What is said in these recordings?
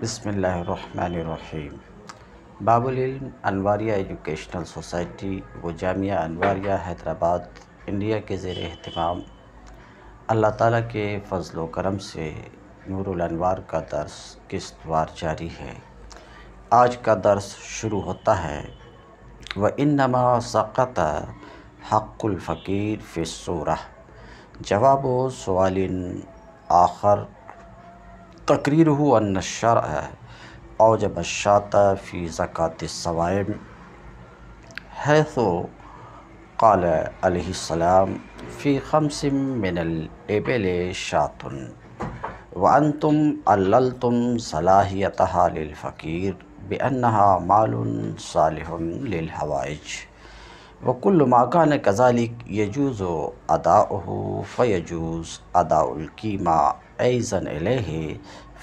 बसमीम बाबुल अनवारिया educational society व Jamia अनवारिया Hyderabad India के ज़ेर अहतमाम अल्लाह ताला के फजल करम से नूरवार का दर्स किस्तवार जारी है आज का दर्स शुरू होता है व इन नमा सक़त हक़ुलफ़कीर फ़िसूर जवाब सवाल आखर تقريره أن الشرع أوجب الشاة في زكاة الصوائم حيث قال عليه السلام في خمس من الإبل شاط وأنتم عللتم صلاحيتها للفقير بأنها مال صالح للحوائج وكل ما كان كذلك يجوز أداؤه فيجوز أداء القيمة ऐज़न अलहे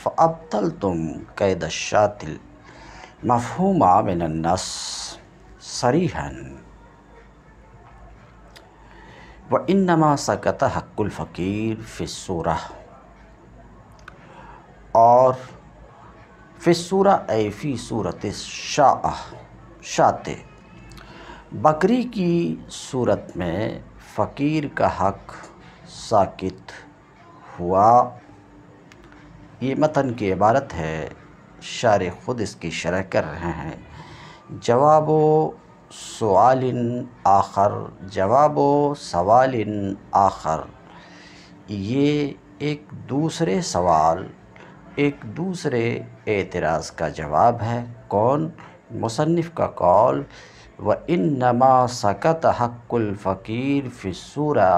फ़ल तुम कैद शातिल मफहूमा मिनन्नस सरीहन व इनमा सकत हक्कुल फ़कीर और फिसूर ए फ़ी सूरत शाह शात बकरी की सूरत में फ़कीर का हक साकित हुआ ये मतन की इबारत है शार ख़ुद इसकी शरह कर रहे हैं जवाब सवाल आखर जवाब सवाल आखर ये एक दूसरे सवाल एक दूसरे एतराज़ का जवाब है कौन मुसनफ़ का कौल व इन नमा सकत हक्लफ़ीर फ़िसूरा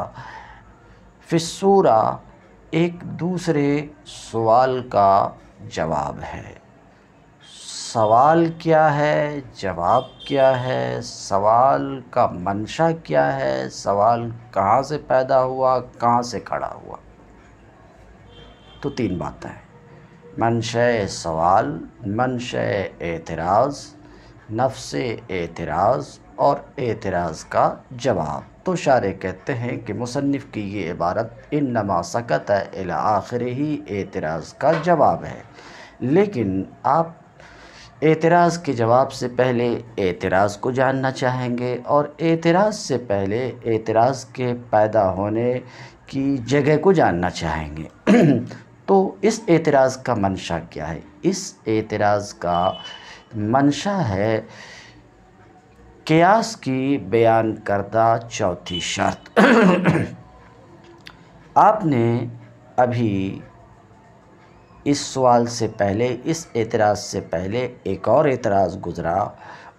फ़िसूरा एक दूसरे सवाल का जवाब है सवाल क्या है जवाब क्या है सवाल का मंशा क्या है सवाल कहाँ से पैदा हुआ कहाँ से खड़ा हुआ तो तीन बातें हैं मंशय सवाल मंशय एतराज़ नफ्स एतराज़ और एतराज़ का जवाब तो शार कहते हैं कि मुसनफ़ की ये इबारत इन नमा सकत आखिर ही एतराज़ का जवाब है लेकिन आप एतराज़ के जवाब से पहले एतराज़ को जानना चाहेंगे और एतराज़ से पहले एतराज़ के पैदा होने की जगह को जानना चाहेंगे तो इस एतराज़ का मंशा क्या है इस एतराज़ का मंशा है कयास की बयान करदा चौथी शर्त आपने अभी इस सवाल से पहले इस एतराज़ से पहले एक और एतराज़ गुज़रा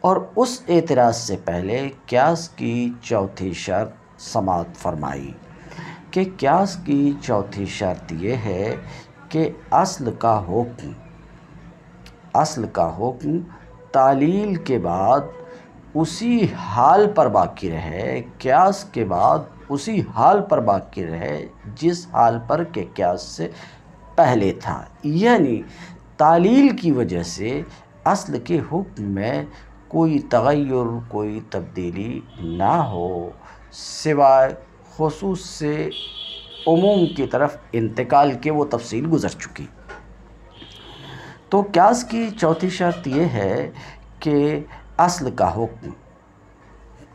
और उस एतराज़ से पहले क्यास की चौथी शर्त समात फरमाई कि क्यास की चौथी शर्त ये है कि असल का हुक्म असल का हुक्म तालील के बाद उसी हाल पर बाकी रहे क्यास के बाद उसी हाल पर बाकी रहे जिस हाल पर के क्यास से पहले था यानी तालील की वजह से असल के हुक्म में कोई तगैर कोई तब्दीली ना हो सिवाय खसूस से उमूम की तरफ इंतकाल के वो तफसील गुज़र चुकी तो क्यास की चौथी शर्त यह है कि असल का हुक्म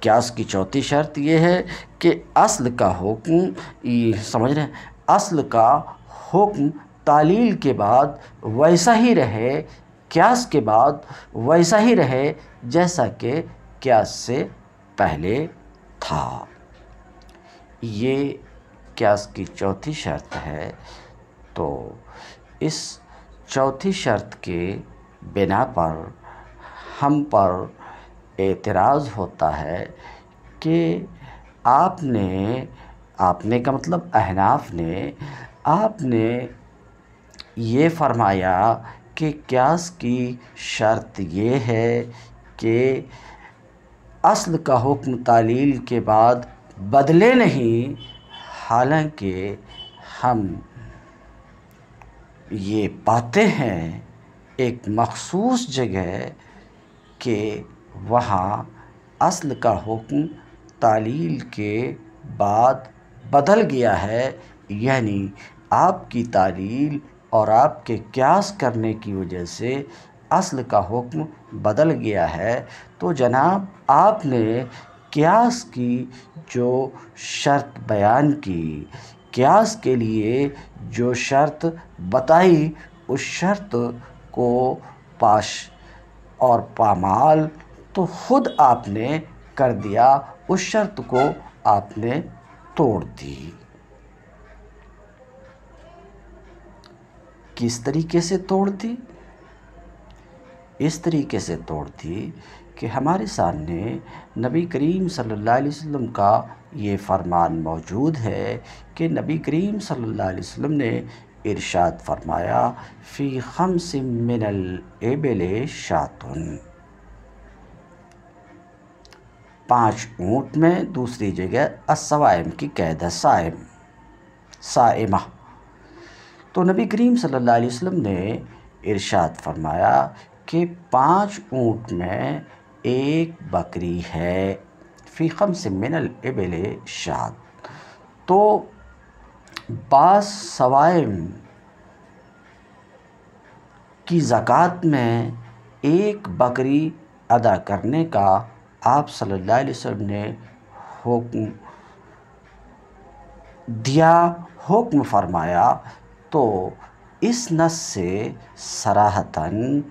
क्यास की चौथी शर्त यह है कि असल का हुक्म ये समझ रहे हैं असल का हुक्म तालील के बाद वैसा ही रहे क्यास के बाद वैसा ही रहे जैसा कि क्यास से पहले था ये क्यास की चौथी शर्त है तो इस चौथी शर्त के बिना पर हम पर एतराज़ होता है कि आपने आपने का मतलब अहनाफ ने आपने ये फरमाया कि क्यास की शर्त ये है कि असल का हुक्म तालील के बाद बदले नहीं हालांकि हम ये पाते हैं एक मखसूस जगह कि वहाँ असल का हुक्म तालील के बाद बदल गया है यानी आपकी तालील और आपके क्यास करने की वजह से असल का हुक्म बदल गया है तो जनाब आपने क्यास की जो शर्त बयान की क्यास के लिए जो शर्त बताई उस शर्त को पाश और पामाल तो खुद आपने कर दिया उस शर्त को आपने तोड़ दी किस तरीके से तोड़ दी इस तरीके से तोड़ दी कि हमारे सामने नबी करीम सल्लल्लाहु अलैहि वसल्लम का ये फरमान मौजूद है कि नबी करीम सल्लल्लाहु अलैहि वसल्लम ने इरशाद फरमाया फ़ी खम्स सिमिनल एबल शातुन पांच ऊँट में दूसरी जगह असवाइम की कैद है साइम साइमा तो नबी करीम सल्लल्लाहु अलैहि वसल्लम ने इरशाद फरमाया कि पांच ऊँट में एक बकरी है फ़ी खम्स मिनल एबल शात तो पास सवाए की ज़क़़त में एक बकरी अदा करने का आप सल्लल्लाहु अलैहि वसल्लम ने हुक्म दिया हुक्म फरमाया तो इस नस से सराहतन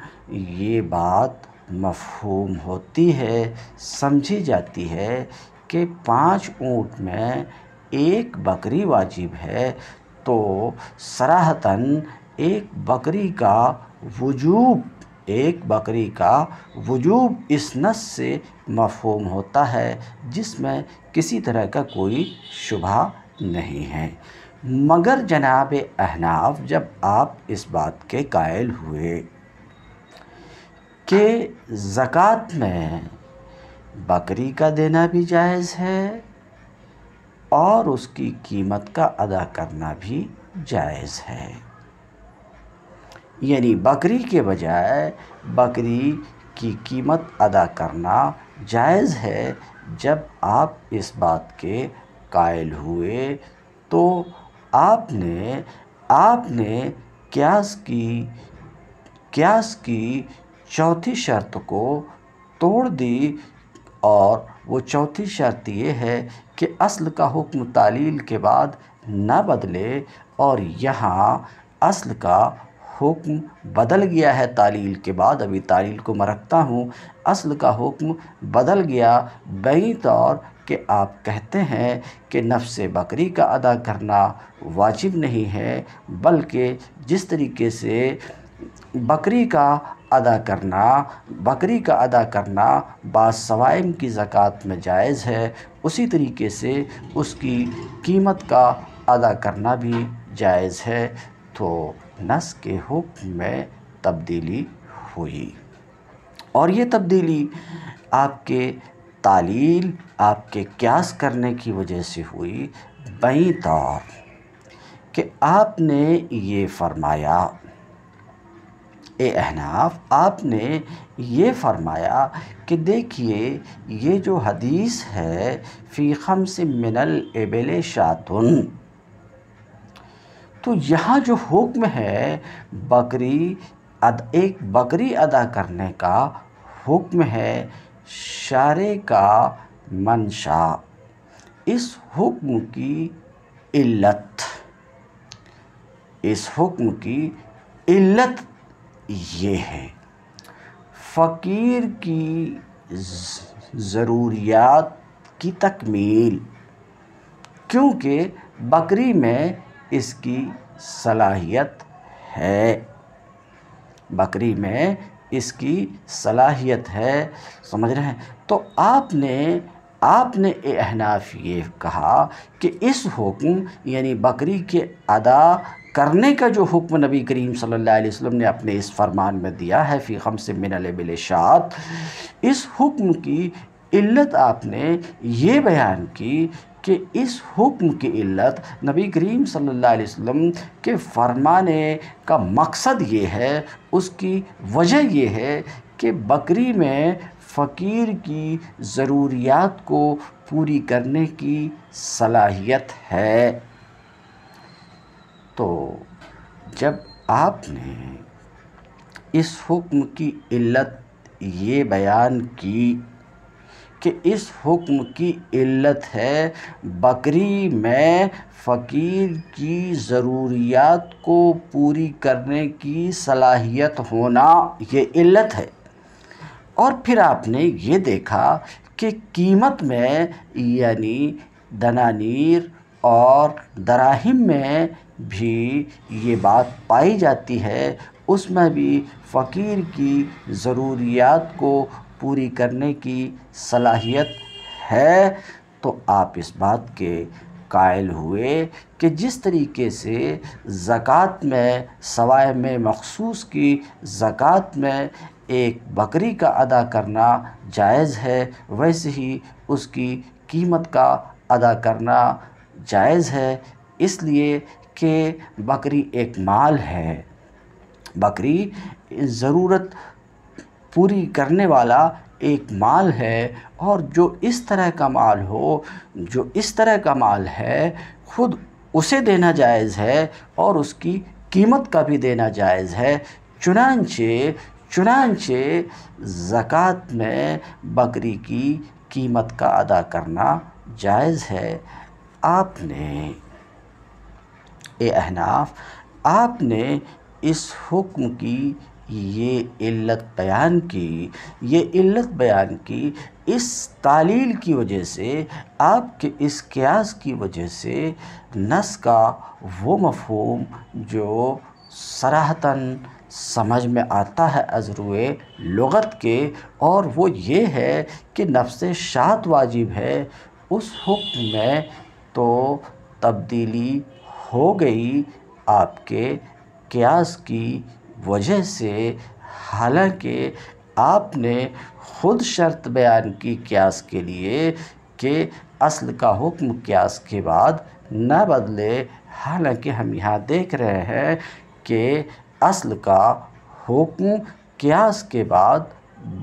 ये बात मफहूम होती है समझी जाती है कि पांच ऊँट में एक बकरी वाजिब है तो सराहतन एक बकरी का वजूब एक बकरी का वजूब इस नस से मफहम होता है जिसमें किसी तरह का कोई शुभा नहीं है मगर जनाब अहनाफ जब आप इस बात के कायल हुए कि ज़क़़त में बकरी का देना भी जायज़ है और उसकी कीमत का अदा करना भी जायज़ है यानी बकरी के बजाय बकरी की कीमत अदा करना जायज़ है जब आप इस बात के कायल हुए तो आपने आपने क्यास की क्यास की चौथी शर्त को तोड़ दी और वो चौथी शर्त ये है कि असल का हुक्म तालील के बाद ना बदले और यहाँ असल का हुक्म बदल गया है तालील के बाद अभी तालील को मैं रखता हूँ असल का हुक्म बदल गया बई तौर कि आप कहते हैं कि नफ्स बकरी का अदा करना वाजिब नहीं है बल्कि जिस तरीके से बकरी का अदा करना बकरी का अदा करना बासवाइम की ज़क़़त में जायज़ है उसी तरीके से उसकी कीमत का अदा करना भी जायज़ है तो नस के हुक्म में तब्दीली हुई और ये तब्दीली आपके तालील आपके क्यास करने की वजह से हुई बई तौर कि आपने ये फरमाया ए अहनाफ आपने ये फरमाया कि देखिए ये जो हदीस है फ़ी से मिनल एबल शातुन तो यहाँ जो हुक्म है बकरी अद, एक बकरी अदा करने का हुक्म है शारे का मंशा इस हुक्म की इल्लत इस हुक्म की इल्लत ये हैं फ़कीर की ज़रूरियात की तकमील क्योंकि बकरी में इसकी सलाहियत है बकरी में इसकी सलाहियत है समझ रहे हैं तो आपने आपने एहनाफ ये कहा कि इस हुक्म यानी बकरी के अदा करने का जो हुक्म नबी करीम सल्लल्लाहु अलैहि वसल्लम ने अपने इस फरमान में दिया है फ़ी हम से मिनल शात इस हुक्म की इल्लत आपने ये बयान की कि इस हुक्म की इल्लत नबी करीम सल्लल्लाहु अलैहि वसल्लम के फरमाने का मकसद ये है उसकी वजह ये है कि बकरी में फ़कीर की ज़रूरियात को पूरी करने की सलाहियत है तो जब आपने इस हुक्म की इल्लत ये बयान की कि इस हुक्म की इल्लत है बकरी में फ़कीर की ज़रूरियात को पूरी करने की सलाहियत होना ये इल्लत है और फिर आपने ये देखा कि कीमत में यानी दनानीर और दराहिम में भी ये बात पाई जाती है उसमें भी फ़कीर की ज़रूरियात को पूरी करने की सलाहियत है तो आप इस बात के कायल हुए कि जिस तरीके से ज़क़़त में सवाए में मखसूस की ज़क़़त में एक बकरी का अदा करना जायज़ है वैसे ही उसकी कीमत का अदा करना जायज़ है इसलिए कि बकरी एक माल है बकरी ज़रूरत पूरी करने वाला एक माल है और जो इस तरह का माल हो जो इस तरह का माल है खुद उसे देना जायज़ है और उसकी कीमत का भी देना जायज़ है चुनानचे चुनानचे ज़क़़त में बकरी की कीमत का अदा करना जायज़ है आपने अहनाफ आपने इस हुक्म की ये इल्लत बयान की ये इल्लत बयान की इस तालील की वजह से आपके इस क्यास की वजह से नस का वो मफहम जो सराहतन समझ में आता है अजरुए लगत के और वो ये है कि नफ्स शात वाजिब है उस हुक्म में तो तब्दीली हो गई आपके क्यास की वजह से हालांकि आपने ख़ुद शर्त बयान की क्यास के लिए कि असल का हुक्म क्यास के बाद न बदले हालांकि हम यहाँ देख रहे हैं कि असल का हुक्म क्यास के बाद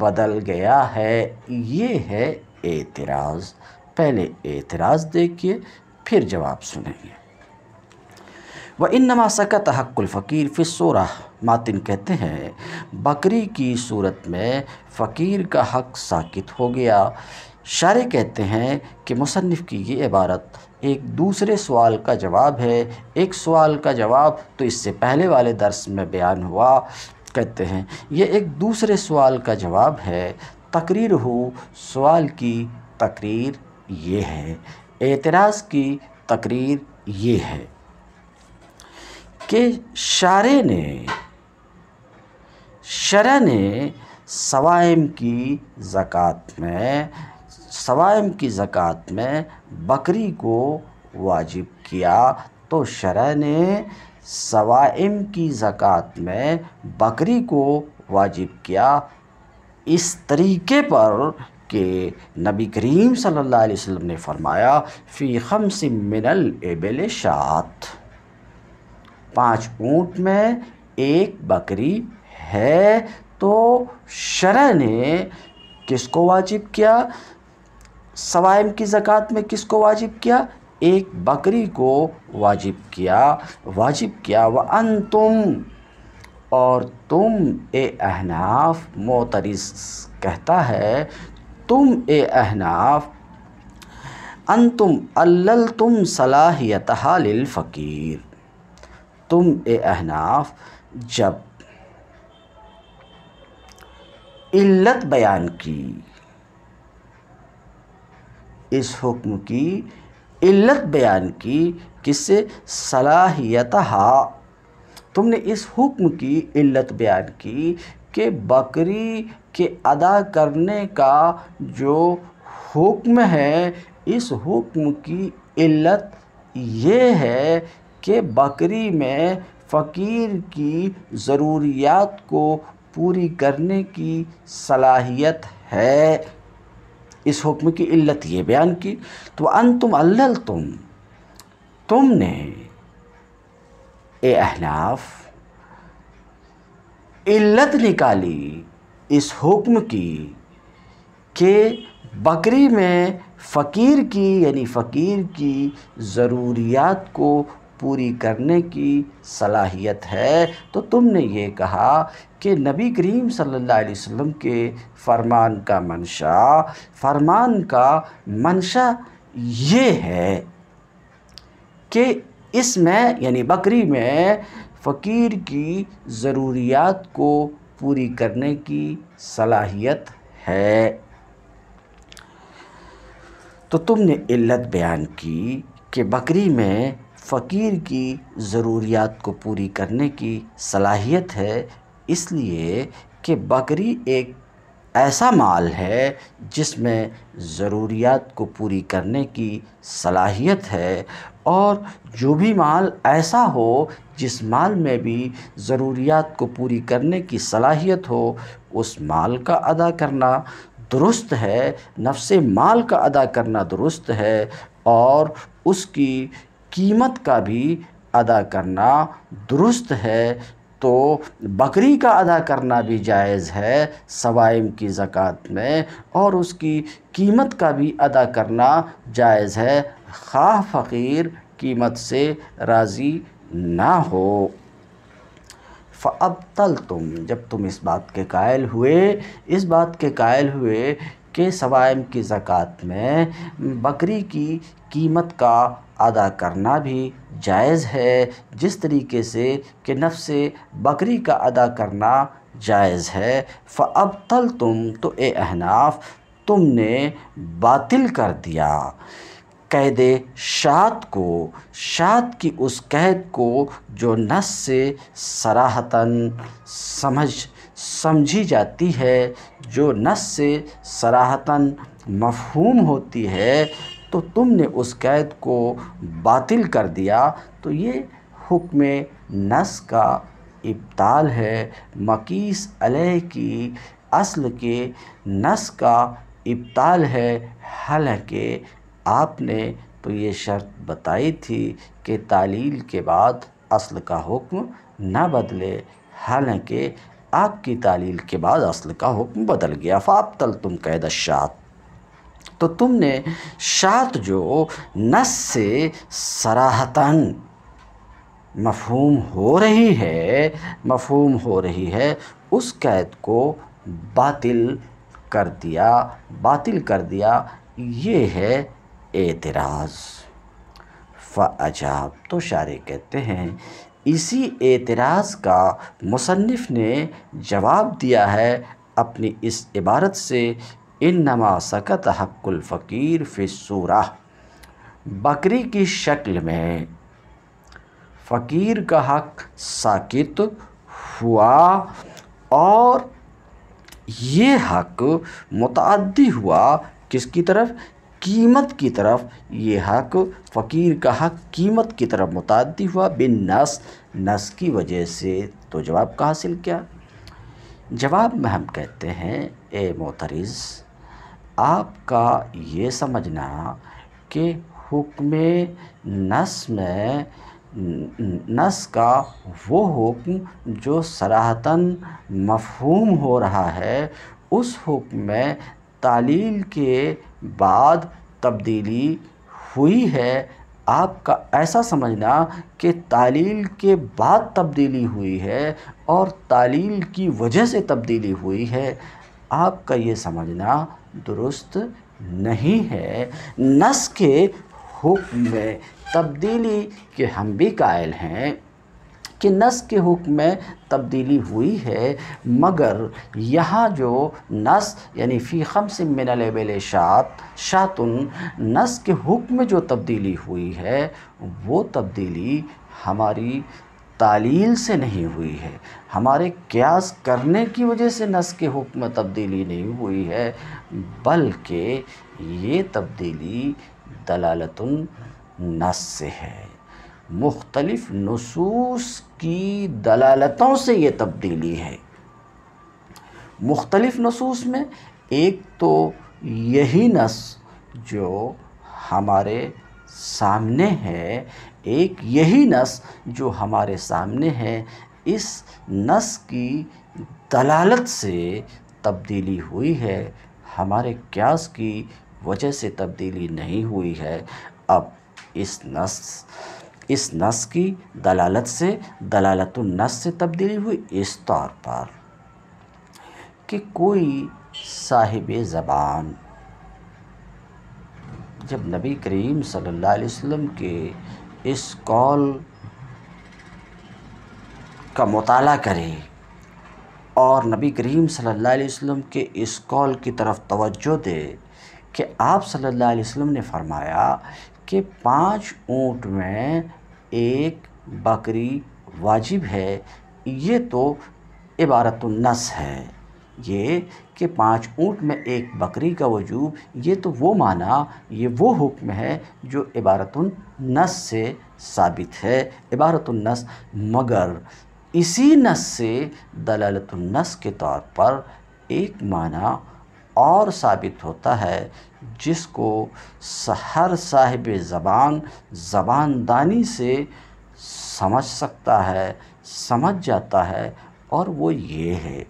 बदल गया है ये है एतराज़ पहले एतराज़ देखिए फिर जवाब सुनेंगे व इन नमा सकत फिर सोरा मातिन कहते हैं बकरी की सूरत में फ़कीर का हक साकित हो गया शारे कहते हैं कि मुसनफ़ की ये इबारत एक दूसरे सवाल का जवाब है एक सवाल का जवाब तो इससे पहले वाले दर्स में बयान हुआ कहते हैं ये एक दूसरे सवाल का जवाब है तकरीर हो सवाल की तकरीर ये है एतराज़ की तकरीर ये है कि शारे ने शर ने सवाइम की ज़क़़त में सवाइम की ज़क़़त में बकरी को वाजिब किया तो शर ने सवाइम की ज़क़़त में बकरी को वाजिब किया इस तरीके पर कि नबी करीम सल्लल्लाहु अलैहि वसल्लम ने फरमाया फ़ी खम्स मिनल एबल शात पांच ऊँट में एक बकरी है तो शरह ने किसको वाजिब किया सवाइम की ज़क़़त में किसको वाजिब किया एक बकरी को वाजिब किया वाजिब किया व अन तुम और तुम ए अहनाफ मोतरिस कहता है तुम ए अहनाफ अन तुम अल्ल तुम सलाहियत फ़कीर तुम ए अहनाफ जब इल्लत बयान की इस हुक्म की इल्लत बयान की किससे सलाहियत तुमने इस हुक्म की इल्लत बयान की कि बकरी के अदा करने का जो हुक्म है इस हुक्म की इल्लत ये है कि बकरी में फ़कीर की ज़रूरियात को पूरी करने की सलाहियत है इस हुक्म की इल्लत ये बयान की तो अन तुम अल्ल तुम तुमने ए अहनाफ इल्लत निकाली इस हुक्म की कि बकरी में फ़कीर की यानी फ़कीर की ज़रूरियात को पूरी करने की सलाहियत है तो तुमने ये कहा कि नबी करीम सल्लल्लाहु अलैहि वसल्लम के फरमान का मंशा फरमान का मंशा ये है कि इसमें यानी बकरी में फ़कीर की ज़रूरियात को पूरी करने की सलाहियत है तो तुमने इल्लत बयान की कि बकरी में फ़कीर की ज़रूरियात को पूरी करने की सलाहियत है इसलिए कि बकरी एक ऐसा माल है जिसमें ज़रूरियात को पूरी करने की सलाहियत है और जो भी माल ऐसा हो जिस माल में भी ज़रूरियात को पूरी करने की सलाहियत हो उस माल का अदा करना दुरुस्त है नफ़ माल का अदा करना दुरुस्त है और उसकी कीमत का भी अदा करना दुरुस्त है तो बकरी का अदा करना भी जायज़ है सवाइम की ज़क़़त में और उसकी कीमत का भी अदा करना जायज़ है खा फ़कीर कीमत से राज़ी ना हो अब तल तुम जब तुम इस बात के कायल हुए इस बात के कायल हुए कि सवाइम की ज़क़़त में बकरी की कीमत का अदा करना भी जायज़ है जिस तरीके से कि नफ्स बकरी का अदा करना जायज़ है फ अब तल तुम तो ए अहनाफ तुमने बातिल कर दिया कैद शात को शात की उस कैद को जो नस से सराहतन समझ समझी जाती है जो नस से सराहतन मफहूम होती है तो तुमने उस कैद को बातिल कर दिया तो ये हुक्म नस का इब्ताल है मकीस अलह की असल के नस का इब्ताल है हालांकि आपने तो ये शर्त बताई थी कि तालील के बाद असल का हुक्म ना बदले हालांकि आपकी तालील के बाद असल का हुक्म बदल गया फाप तल तुम कैद शात तो तुमने शात जो नस से सराहतन मफहूम हो रही है मफहूम हो रही है उस कैद को बातिल कर दिया बातिल कर दिया ये है एतराज़ फ़जाब तो शारे कहते हैं इसी एतराज़ का मुसनफ़ ने जवाब दिया है अपनी इस इबारत से इन नमा सकत हक्लफ़कीर फ़िसूरा बकरी की शक्ल में फ़कीर का हक साकित हुआ और ये हक मुतदी हुआ किसकी तरफ कीमत की तरफ ये हक फ़कीर का हक कीमत की तरफ मुतदी हुआ बिन नस नस की वजह से तो जवाब का हासिल किया जवाब में हम कहते हैं ए मोतरीज़ आपका ये समझना कि हुक्म नस में नस का वो हुक्म जो सराहतन मफहूम हो रहा है उस हुक्म में तालील के बाद तब्दीली हुई है आपका ऐसा समझना कि तालील के बाद तब्दीली हुई है और तालील की वजह से तब्दीली हुई है आपका ये समझना दुरुस्त नहीं है नस के हुक्म में तब्दीली के हम भी कायल हैं कि नस के हुक्म में तब्दीली हुई है मगर यहाँ जो नस यानी फ़ी से मिनल शात शातुन नस के हुक्म में जो तब्दीली हुई है वो तब्दीली हमारी तालील से नहीं हुई है हमारे क्यास करने की वजह से नस के हुक्म में तब्दीली नहीं हुई है बल्कि ये तब्दीली दलालतन नस से है मुख्तलफ़ नसूस की दलालतों से ये तब्दीली है मुख्तलफ़ नसूस में एक तो यही नस जो हमारे सामने है एक यही नस जो हमारे सामने है इस नस की दलालत से तब्दीली हुई है हमारे क्यास की वजह से तब्दीली नहीं हुई है अब इस नस इस नस की दलालत से दलालत नस से तब्दीली हुई इस तौर पर कि कोई साहिब ज़बान जब नबी करीम सल्लल्लाहु अलैहि वसल्लम के इस कॉल का मताल करें और नबी करीम सल्लल्लाहु अलैहि वसल्लम के इस कॉल की तरफ तवज्जो दें कि आप सल्लल्लाहु अलैहि वसल्लम ने फरमाया कि पांच ऊँट में एक बकरी वाजिब है ये तो इबारत नस है ये कि पांच ऊँट में एक बकरी का वजूब ये तो वो माना ये वो हुक्म है जो इबारतुलनस से साबित है इबारतुलनस मगर इसी नस से दलालतनस के तौर पर एक माना और साबित होता है जिसको हर साहिब ज़बान ज़बानदानी से समझ सकता है समझ जाता है और वो ये है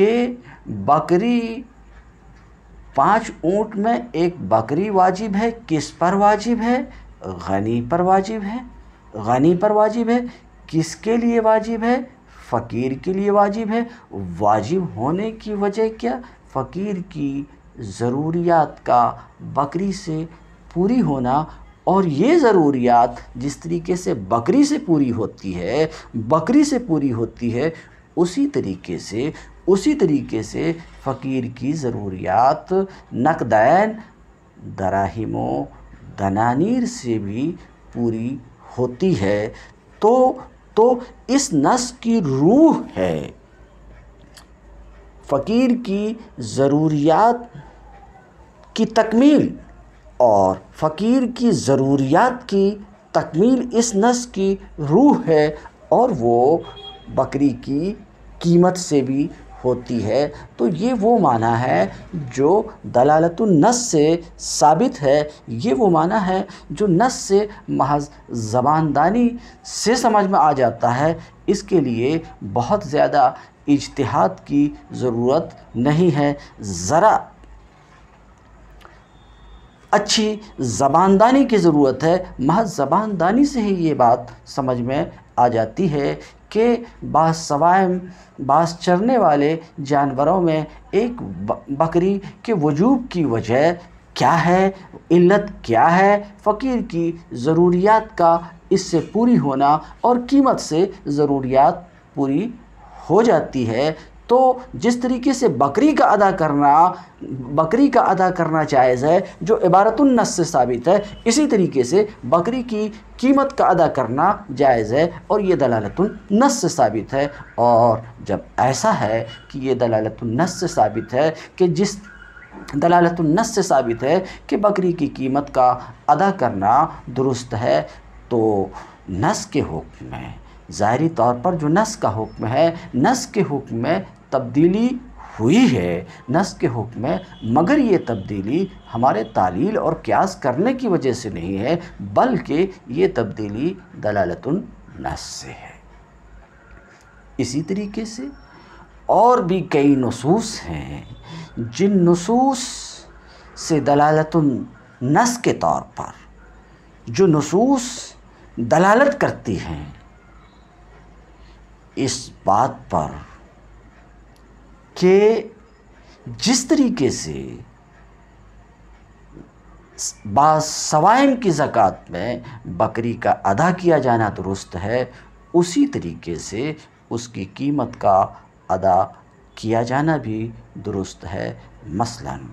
कि बकरी पांच ऊँट में एक बकरी वाजिब है किस पर वाजिब है गनी पर वाजिब है गनी पर वाजिब है किसके लिए वाजिब है फ़कीर के लिए वाजिब है वाजिब होने की वजह क्या फ़कीर की ज़रूरियात का बकरी से पूरी होना और ये ज़रूरियात जिस तरीके से बकरी से पूरी होती है बकरी से पूरी होती है उसी तरीके से उसी तरीके से फ़कीर की ज़रूरियात नकदैन दराहिमों दनानीर से भी पूरी होती है तो तो इस नस की रूह है फ़कीर की ज़रूरियात की तकमील और फ़कीर की ज़रूरियात की तकमील इस नस की रूह है और वो बकरी की कीमत से भी होती है तो ये वो माना है जो दलालत नस से साबित है ये वो माना है जो नस से महज ज़बानदानी से समझ में आ जाता है इसके लिए बहुत ज़्यादा इजतहाद की ज़रूरत नहीं है ज़रा अच्छी ज़बानदानी की ज़रूरत है महज ज़बानदानी से ही ये बात समझ में आ जाती है के बासवाय बास चरने वाले जानवरों में एक बकरी के वजूब की वजह क्या है इल्लत क्या है फ़कीर की ज़रूरियात का इससे पूरी होना और कीमत से ज़रूरियात पूरी हो जाती है तो जिस तरीके से बकरी का अदा करना बकरी का अदा करना जायज़ है जो इबारतुलनस से साबित है इसी तरीके से बकरी की कीमत का अदा करना जायज़ है और ये दलालतुलनस से साबित है और जब ऐसा है कि ये दलालतुलनस से साबित है कि जिस दलालतुलनस से साबित है कि बकरी की कीमत का अदा करना दुरुस्त है तो नस के हुक्म में ज़ाहरी तौर पर जो नस का हुक्म है नस के हुक्म में तब्दीली हुई है नस के हुक्म में मगर ये तब्दीली हमारे तालील और क्यास करने की वजह से नहीं है बल्कि ये तब्दीली दलालत नस से है इसी तरीके से और भी कई नसूस हैं जिन नसूस से दलालत नस के तौर पर जो नसूस दलालत करती हैं इस बात पर कि जिस तरीके से बासवायम की ज़क़़त में बकरी का अदा किया जाना दुरुस्त है उसी तरीके से उसकी कीमत का अदा किया जाना भी दुरुस्त है मसलन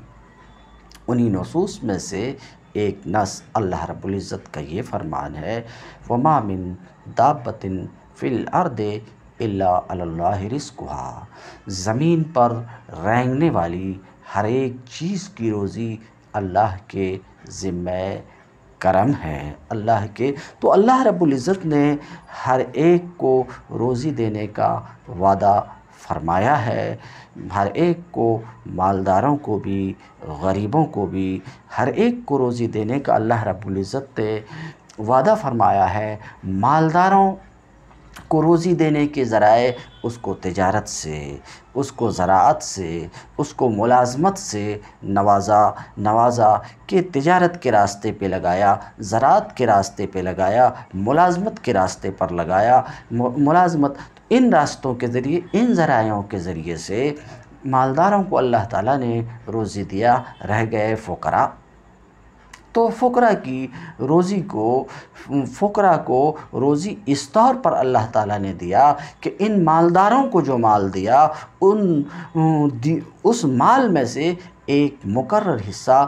उन्हीं नसूस में से एक नस अल्लाह रब्ज़त का ये फ़रमान है वमा मिन दाबतिन फ़िल अर्दे अल्लाह रिस्कुहा ज़मीन पर रेंगने वाली हर एक चीज़ की रोज़ी अल्लाह के ज़िम्मे करम है अल्लाह के तो अल्लाह रब्ज़त ने हर एक को रोज़ी देने का वादा फरमाया है हर एक को मालदारों को भी गरीबों को भी हर एक को रोज़ी देने का अल्लाह रब्ज़त ने वादा फरमाया है मालदारों को रोज़ी देने के ज़राए उसको तजारत से उसको ज़रात से उसको मुलाजमत से नवाजा नवाजा के तजारत के रास्ते पे लगाया ज़रात के रास्ते पे लगाया मुलाजमत के रास्ते पर लगाया मुलाजमत इन रास्तों के ज़रिए इन ज़रायों के ज़रिए से मालदारों को अल्लाह ताला ने रोज़ी दिया रह गए फ़करा तो फ़करा की रोज़ी को फ़करा को रोज़ी इस तौर पर अल्लाह ताला ने दिया कि इन मालदारों को जो माल दिया उन उस माल में से एक मुकर हिस्सा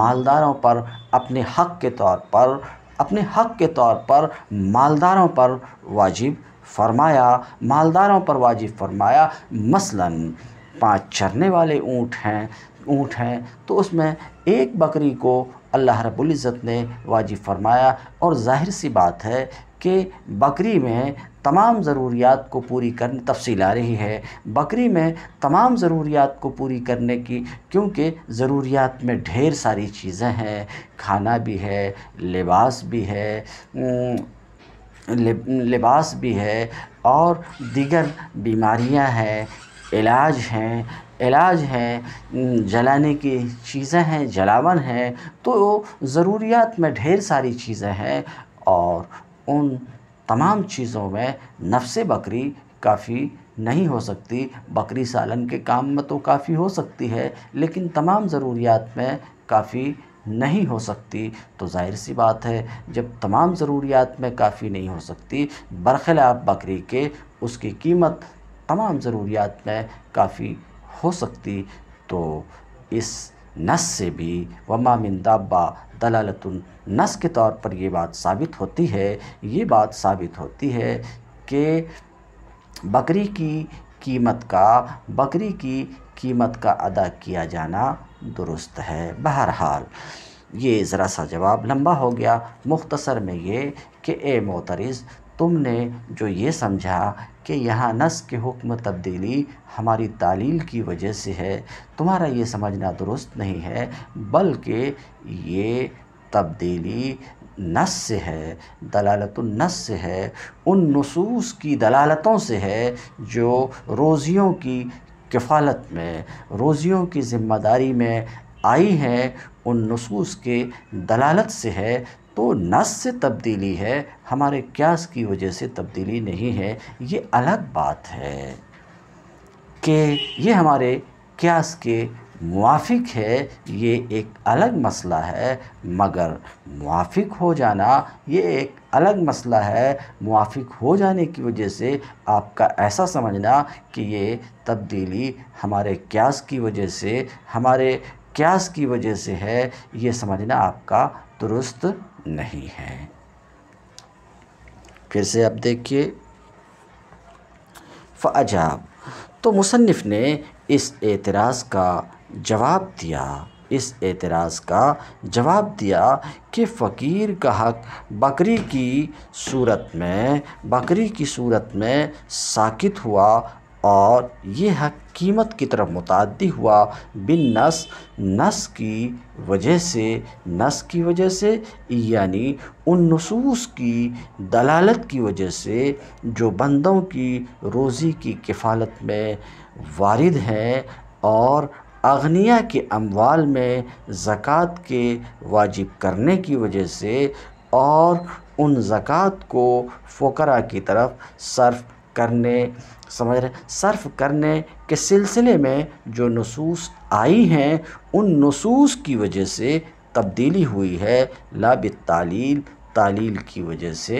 मालदारों पर अपने हक़ के तौर पर अपने हक़ के तौर पर मालदारों पर वाजिब फरमाया मालदारों पर वाजिब फरमाया मसलन पांच चरने वाले ऊँट हैं ऊँट हैं तो उसमें एक बकरी को अल्लाह रबुल्ज़त ने वाजिब फ़रमाया और जाहिर सी बात है कि बकरी में तमाम ज़रूरियात को पूरी करने तफसील आ रही है बकरी में तमाम ज़रूरियात को पूरी करने की क्योंकि ज़रूरियात में ढेर सारी चीज़ें हैं खाना भी है लिबास भी है लिबास भी है और दीगर बीमारियां हैं इलाज हैं इलाज हैं जलाने की चीज़ें हैं जलावन है तो ज़रूरियात में ढेर सारी चीज़ें हैं और उन तमाम चीज़ों में नफ्स बकरी काफ़ी नहीं हो सकती बकरी सालन के काम में तो काफ़ी हो सकती है लेकिन तमाम ज़रूरियात में काफ़ी नहीं हो सकती तो जाहिर सी बात है जब तमाम ज़रूरियात में काफ़ी नहीं हो सकती बरखिलाफ़ बकरी के उसकी कीमत तमाम ज़रूरियात में काफ़ी हो सकती तो इस नस से भी वमा मिन दाबा दलालतुन नस के तौर पर ये बात साबित होती है ये बात साबित होती है कि बकरी की कीमत का बकरी की कीमत का अदा किया जाना दुरुस्त है बहरहाल ये ज़रा सा जवाब लंबा हो गया मुख्तसर में ये कि ए मोतरज़ तुमने जो ये समझा कि यहाँ नस के हुक्म तब्दीली हमारी तालील की वजह से है तुम्हारा ये समझना दुरुस्त नहीं है बल्कि ये तब्दीली नस से है दलालतुलनस से है उन नसूस की दलालतों से है जो रोज़ियों की किफ़ालत में रोज़ियों की ज़िम्मेदारी में आई है उन नसूस के दलालत से है तो नस से तब्दीली है हमारे क्यास की वजह से तब्दीली नहीं है ये अलग बात है कि ये हमारे क्यास के मुआफिक है ये एक अलग मसला है मगर मुआफिक हो जाना ये एक अलग मसला है मुआफिक हो जाने की वजह से आपका ऐसा समझना कि ये तब्दीली हमारे क्यास की वजह से हमारे क्यास की वजह से है ये समझना आपका दुरुस्त नहीं है फिर से आप देखिए फ़ाजाब तो मुसनफ़ ने इस एतराज़ का जवाब दिया इस एतराज़ का जवाब दिया कि फ़कीर का हक बकरी की सूरत में बकरी की सूरत में साकित हुआ और यह कीमत की तरफ मुतद हुआ बिन नस नस की वजह से नस की वजह से यानी उन नसूस की दलालत की वजह से जो बंदों की रोज़ी की किफ़ालत में वारद हैं और अग्निया के अमवाल में ज़क़़त के वाजिब करने की वजह से और उन ज़क़़त को फ़करा की तरफ सर्फ करने समझ रहे सर्फ करने के सिलसिले में जो नसूस आई हैं उन नसूस की वजह से तब्दीली हुई है लाब तालील तालील की वजह से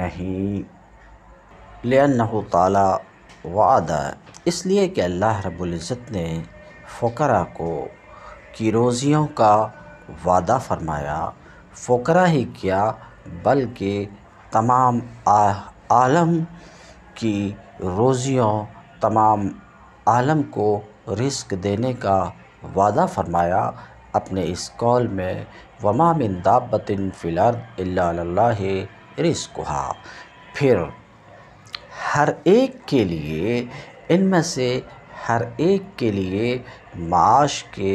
नहीं लेना ताला वादा इसलिए कि अल्लाह रब्ज़त ने फ़करा को की रोज़ियों का वादा फरमाया फ़करा ही क्या बल्कि तमाम आ, आलम की रोज़ियों तमाम आलम को रिस्क देने का वादा फरमाया अपने इस कॉल में वमा मिन दाबतिन फ़िलर्द अल्लाह हा फिर हर एक के लिए इनमें से हर एक के लिए माश के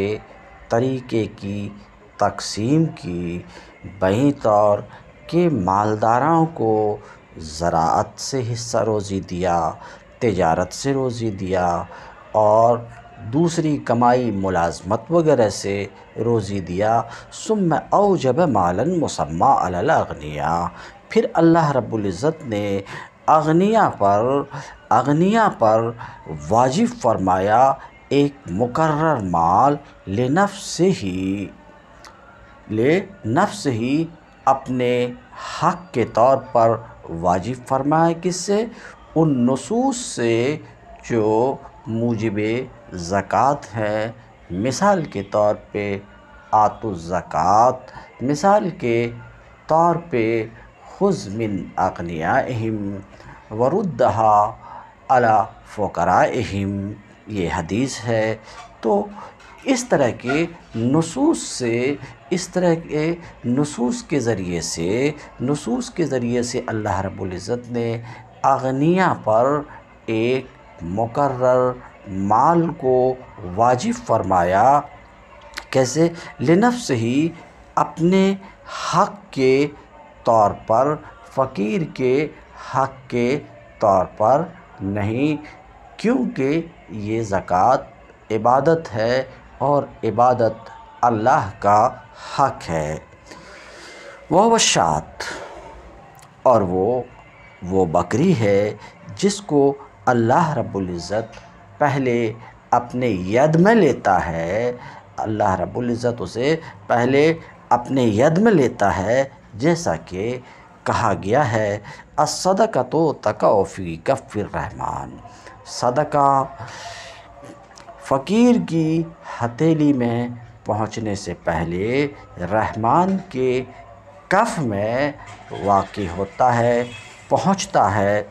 तरीके की तकसीम की बही तौर के मालदारों को ज़रात से हिस्सा रोज़ी दिया तजारत से रोज़ी दिया और दूसरी कमाई मुलाजमत वगैरह से रोज़ी दिया सुम औ जब मालन मुसम्मा अलगनिया फिर अल्लाह रबुल्ज़त ने अग्निया पर अग्निया पर वाजिब फरमाया एक मुकर माल ले से ही ले नफ से ही अपने हक के तौर पर वाजिब फरमाया किससे उन नसूस से जो मूजब ज़क़़त है मिसाल के तौर पे आतु ज़क़़त मिसाल के तौर पे खुजमिन अगनियाम वरुद्दहा अला फ़कराम ये हदीस है तो इस तरह के नसूस से इस तरह के नसूस के ज़रिए से नसूस के ज़रिए से अल्लाह रब्बुल इज़्ज़त ने अगनिया पर एक मक़र माल को वाजिब फरमाया कैसे लिनफ से ही अपने हक के तौर पर फ़कीर के हक के तौर पर नहीं क्योंकि ये ज़क़़त इबादत है और इबादत अल्लाह का हक है वह वशात और वो वो बकरी है जिसको अल्लाह रबुल्ज़त पहले अपने यद में लेता है अल्लाह रब्ज़त उसे पहले अपने यद में लेता है जैसा कि कहा गया है असदका तो तकाफ़ी गफ़िर रहमान सदका फ़कीर की हथेली में पहुंचने से पहले रहमान के कफ़ में वाक़ होता है पहुंचता है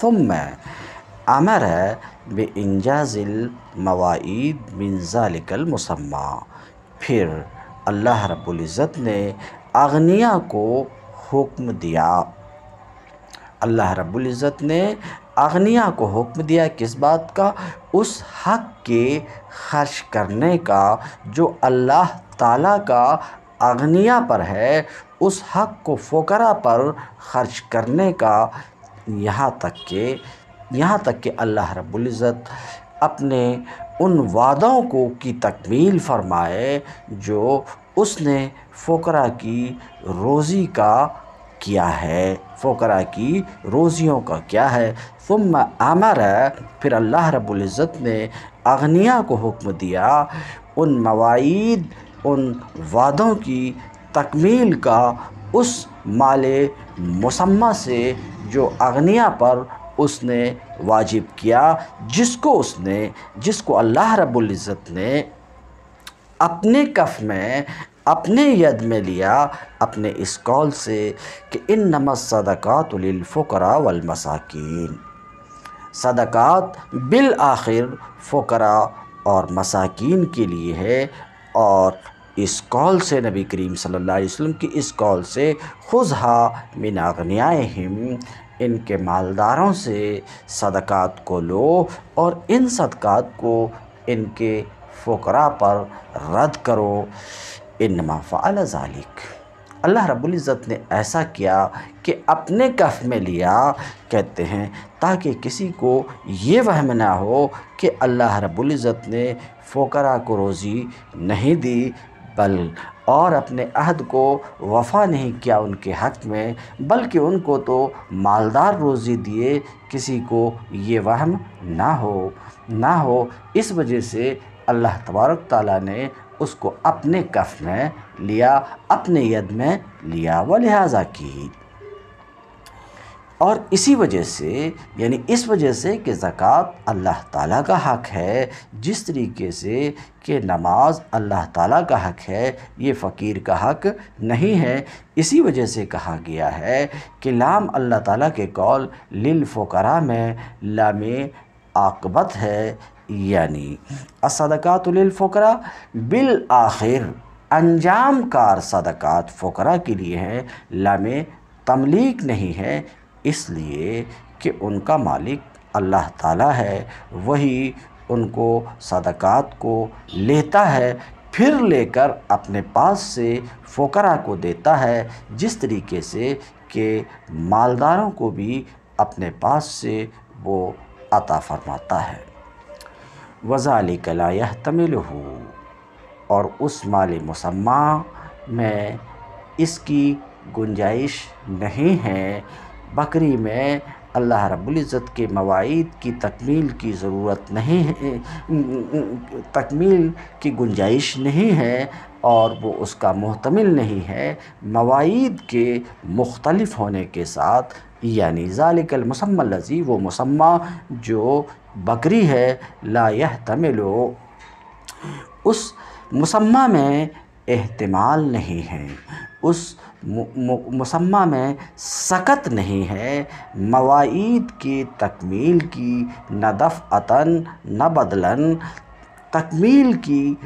तुम अमर है इंजाजिल मवाद मिनजालिकल मुसम्मा फिर अल्लाह रब्ज़त ने अग्निया को हुक्म दिया अल्लाह रब्ज़त ने अगनिया को हुक्म दिया किस बात का उस हक के खर्च करने का जो अल्लाह ताला का अग्निया पर है उस हक को फ़ोकरा पर खर्च करने का यहाँ तक के यहाँ तक कि अल्लाह रबुल्ज़त अपने उन वादों को की तकमील फरमाए जो उसने फ़ोकरा की रोज़ी का किया है फ़ोकरा की रोज़ियों का क्या है फ़ुम आमर फिर अल्लाह रबुल्ज़त ने अगनिया को हुक्म दिया उन मवाद उन वादों की तकमील का उस माले मुसम्मा से जो अगनिया पर उसने वाजिब किया जिसको उसने जिसको अल्लाह रबुल्ज़त ने अपने कफ़ में अपने यद में लिया अपने इस कौल से कि इन सदक़ात सदक़ातफ़रा वलमसाकिन सदक़ात बिल आखिर फ़करा और मसाकिन के लिए है और इस कौल से नबी करीम सल्लल्लाहु अलैहि वसल्लम की इस कौल से खुजहा हिम इनके मालदारों से सदक़ात को लो और इन सदक़ात को इनके फ़करा पर रद्द करो इनमा फ़ाल ज़ालिक अल्लाह रब्ज़त ने ऐसा किया कि अपने कफ़ में लिया कहते हैं ताकि किसी को ये वहम ना हो कि अल्लाह रब्ज़त ने फ़ोकरा को रोज़ी नहीं दी बल और अपने अहद को वफ़ा नहीं किया उनके हक़ में बल्कि उनको तो मालदार रोज़ी दिए किसी को ये वहम ना हो ना हो इस वजह से अल्लाह तबारक ताली ने उसको अपने कफ में लिया अपने यद में लिया व लिहाजा की और इसी वजह से यानी इस वजह से कि ज़क़़त अल्लाह ताला का हक़ है जिस तरीके से कि नमाज अल्लाह ताला का हक़ है ये फ़कीर का हक़ नहीं है इसी वजह से कहा गया है कि लाम अल्लाह ताला के कौल लिल फ़ुकरा में लाम आकबत है यानी असदक़ातफ़रा बिल आखिर अंजाम कार सदक़ात फ़करा के लिए है लम तमलीक नहीं है इसलिए कि उनका मालिक अल्लाह ताला है वही उनको सदक़ात को लेता है फिर लेकर अपने पास से फ़करा को देता है जिस तरीके से कि मालदारों को भी अपने पास से वो अता फरमाता है वजाल कलाह तमिल हो और उस माल मुसम्मा में इसकी गुंजाइश नहीं है बकरी में अल्लाह रब्ज़त के मवाद की तकमील की ज़रूरत नहीं है तकमील की गुंजाइश नहीं है और वो उसका महतमिल नहीं है मवाद के मुख्तलफ़ होने के साथ यानी ज़ालिकल मुसम्मा लजी वो मुसम्मा जो बकरी है ला यह तमिलो उस मुसम्मा में एहतमाल नहीं है उस मुसम्मा में सकत नहीं है मवाद की तकमील की न दफ़तन न बदलन तकमील की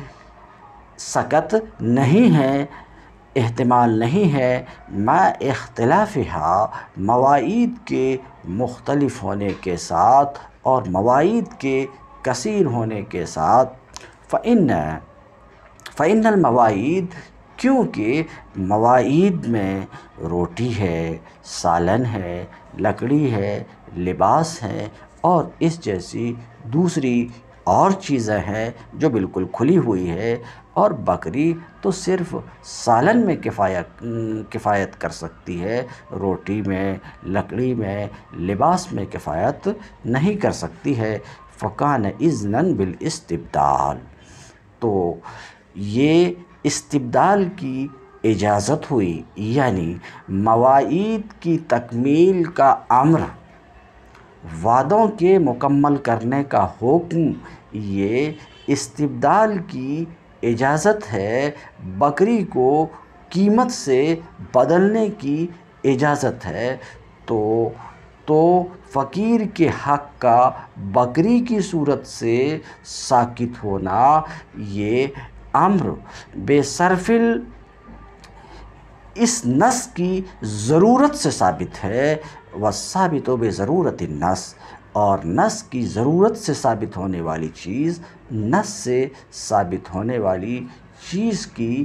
सकत नहीं है अहतमाल नहीं है मा इख्तलाफ़ मवाद के मुख्तलफ होने के साथ और मवाद के कसर होने के साथ फ़िन फ़िन मवाद क्योंकि मवाद में रोटी है सालन है लकड़ी है लिबास है और इस जैसी दूसरी और चीज़ें हैं जो बिल्कुल खुली हुई है और बकरी तो सिर्फ सालन में किफ़ाया किफ़ायत कर सकती है रोटी में लकड़ी में लिबास में किफ़ायत नहीं कर सकती है फ़कान इज़नन बिल इस्तबदाल तो ये इस्तबदाल की इजाज़त हुई यानी मवाद की तकमील का अम्र वादों के मुकम्मल करने का हुक्म ये इस्तबदाल की इजाज़त है बकरी को कीमत से बदलने की इजाज़त है तो तो फ़कीर के हक़ का बकरी की सूरत से साकित होना ये अम्र बेसरफिल इस नस की ज़रूरत से साबित है व साबित बे ज़रूरत नस और नस की ज़रूरत से साबित होने वाली चीज़ नस से साबित होने वाली चीज़ की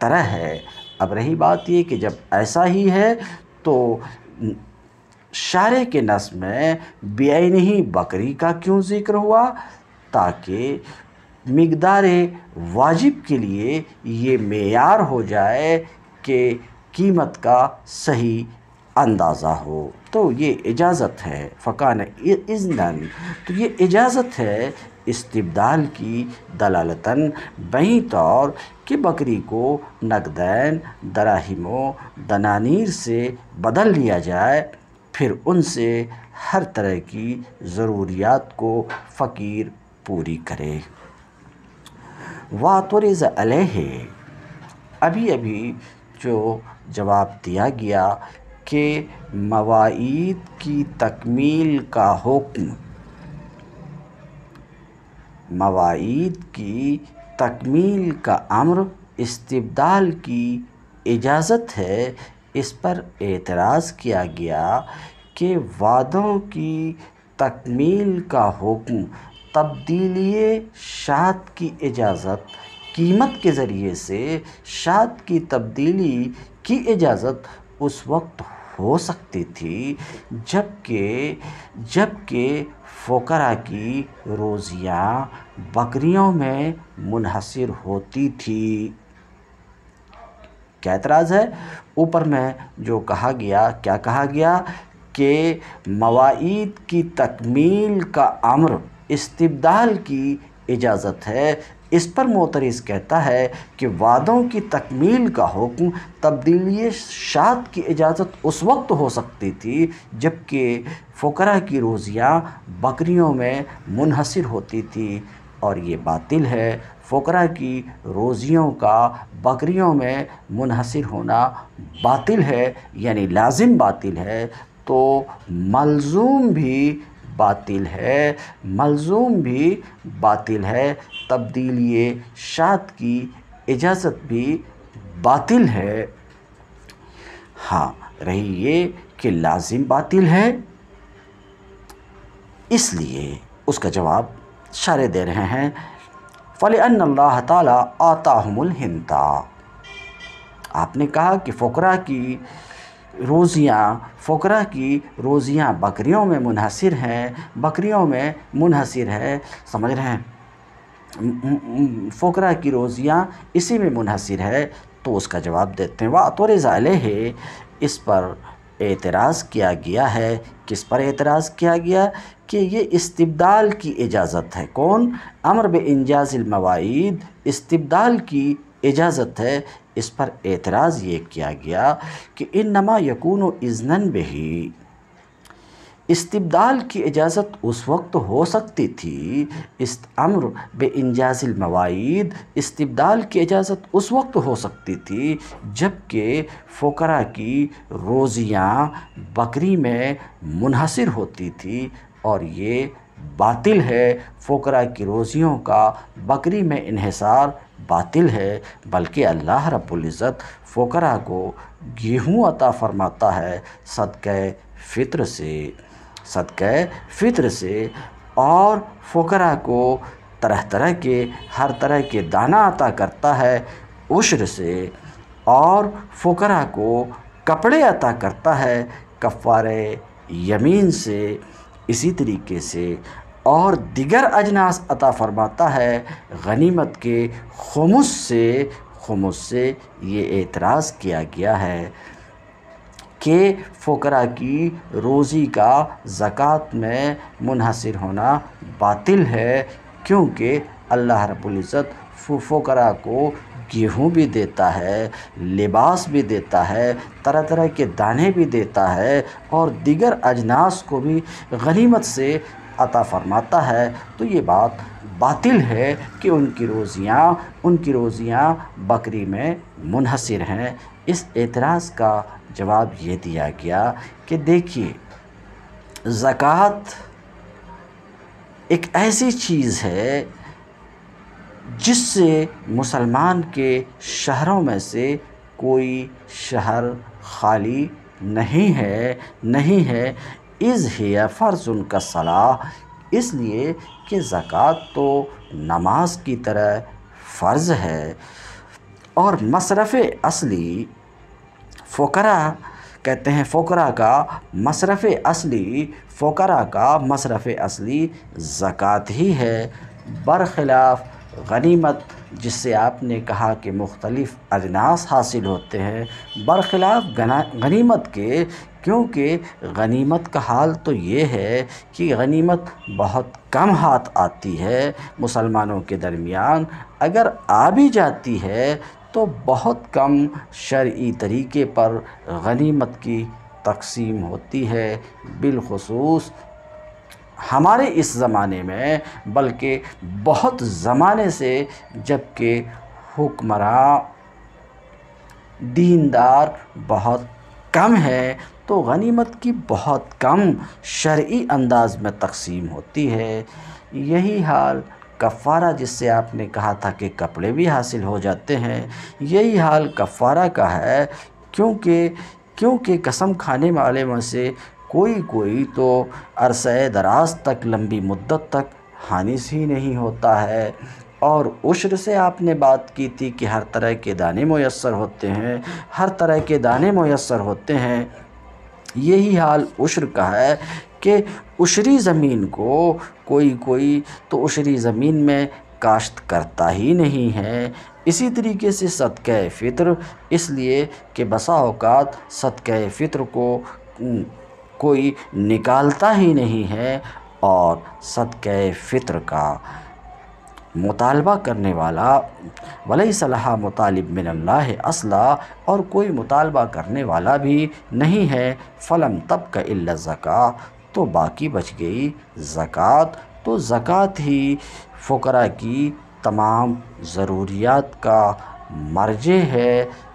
तरह है अब रही बात ये कि जब ऐसा ही है तो शारे के नस में बेन ही बकरी का क्यों ज़िक्र हुआ ताकि मकदार वाजिब के लिए ये मैार हो जाए कि कीमत का सही अंदाज़ा हो तो ये इजाज़त है फ़कान इजनन तो ये इजाज़त है इस्तबदाल की दलालता बही तौर कि बकरी को नकदैन दराहिमों दनानीर से बदल लिया जाए फिर उनसे हर तरह की ज़रूरियात को फ़कीर पूरी करे वातरज़ अलह अभी अभी जो जवाब दिया गया के मवाद की तकमील का हुक्म मवाद की तकमील का अम्र इस्तबदाल की इजाज़त है इस पर एतराज़ किया गया कि वादों की तकमील का हुक्म तब्दीली शाद की इजाज़त कीमत के ज़रिए से शाद की तब्दीली की इजाज़त उस वक्त हो सकती थी जबकि जबकि फोकरा की रोज़ियाँ बकरियों में मुनहसर होती थी क्या एतराज़ है ऊपर में जो कहा गया क्या कहा गया कि मवाद की तकमील का अम्र इस्तबदाल की इजाज़त है इस पर मोतरीस कहता है कि वादों की तकमील का हुक्म तब्दीली शाद की इजाज़त उस वक्त हो सकती थी जबकि फ़करा की रोज़ियाँ बकरियों में मुनहसर होती थी और ये बातिल है फ़करा की रोज़ियों का बकरियों में मुनहसर होना बातिल है यानी लाजिम बातिल है तो मलजूम भी बातिल है मलजूम भी बातिल है तब्दीली शाद की इजाज़त भी बातिल है हाँ रही ये कि लाजिम बातिल है इसलिए उसका जवाब शारे दे रहे हैं फल अल्लाह ताला आताहमुल हिंदा आपने कहा कि फ़करा की रोज़ियाँ फ़करा की रोज़ियाँ बकरियों में मुनहसर हैं बकरियों में मुनहसर है समझ रहे हैं फ़करा की रोज़ियाँ इसी में मुनहसर है तो उसका जवाब देते हैं वाह तो ज़ाले है इस पर एतराज़ किया गया है किस पर एतराज़ किया गया कि ये इस्तबदाल की इजाज़त है कौन अमर बजाज़ मवाद इस्तबदाल की इजाज़त है इस पर एतराज़ ये किया गया कि इन नमा यकून में बही इस्तबदाल की इजाज़त उस वक्त हो सकती थी इस अम्र इंजाजिल मवाद इस्तबदाल की इजाज़त उस वक्त हो सकती थी जबकि फ़ोकरा की रोज़ियाँ बकरी में मुनहसर होती थी और ये बातिल है फ़ोकरा की रोज़ियों का बकरी में इहसार बातिल है बल्कि अल्लाह रबुल्ज़त फ़करा को गेहूँ अता फ़रमाता है सदक़ फ़ितर से सदक़ फितर से और फ़करा को तरह तरह के हर तरह के दाना अता करता है उश्र से और फ़करा को कपड़े अता करता है कफ़ार यमीन से इसी तरीके से और दिगर अजनास अता फरमाता है गनीमत के खमुस से खमुस से ये एतराज़ किया गया है कि फ़ोकरा की रोज़ी का ज़क़़त में मुनहसर होना बातिल है क्योंकि अल्लाह रबुल्ज़त फ़ोकरा को गेहूँ भी देता है लिबास भी देता है तरह तरह के दाने भी देता है और दिगर अजनास को भी गनीमत से अता फ़रमाता है तो ये बात बातिल है कि उनकी रोज़ियाँ उनकी रोज़ियाँ बकरी में मुनहसर हैं इस एतराज़ का जवाब ये दिया गया कि देखिए ज़क़़त एक ऐसी चीज़ है जिससे मुसलमान के शहरों में से कोई शहर खाली नहीं है नहीं है इज़ है फ़र्ज़ उनका सलाह इसलिए कि ज़क़़त तो नमाज की तरह फ़र्ज़ है और मसरफ़ असली फ़करा कहते हैं फ़करा का मसरफ़ असली फ़करा का मसरफ़ असली ज़क़़त ही है बरखिलाफ़ गनीमत जिससे आपने कहा कि मुख्तलिफ़ अजनास हासिल होते हैं बरखिलाफ़ गनीमत के क्योंकि गनीमत का हाल तो ये है कि गनीमत बहुत कम हाथ आती है मुसलमानों के दरमियान अगर आ भी जाती है तो बहुत कम शर्य तरीके पर गनीमत की तकसीम होती है बिलखसूस हमारे इस ज़माने में बल्कि बहुत ज़माने से जबकि हुक्मरान दीनदार बहुत कम है तो गनीमत की बहुत कम शर्य अंदाज में तकसीम होती है यही हाल कफ़ारा जिससे आपने कहा था कि कपड़े भी हासिल हो जाते हैं यही हाल कफ़ारा का है क्योंकि क्योंकि कसम खाने वाले में से कोई कोई तो अरसए दराज तक लंबी मुद्दत तक हानिस ही नहीं होता है और उश्र से आपने बात की थी कि हर तरह के दाने मैसर होते हैं हर तरह के दाने मैसर होते हैं यही हाल उश्र का है कि उशरी ज़मीन को कोई कोई तो उशरी ज़मीन में काश्त करता ही नहीं है इसी तरीके से सदक़ फ़ितर इसलिए कि बसा अवकात सदक़ फ़ितर को कोई निकालता ही नहीं है और सदक़ फ़ितर का मुतालबा करने वाला वलई सलाह मुतालब मिनल्लाह असला और कोई मुतालबा करने वाला भी नहीं है फ़लम तब का इल्ला ज़क़ा तो बाकी बच गई ज़क़़त तो ज़क़़त ही फ़करा की तमाम ज़रूरियात का मर्ज है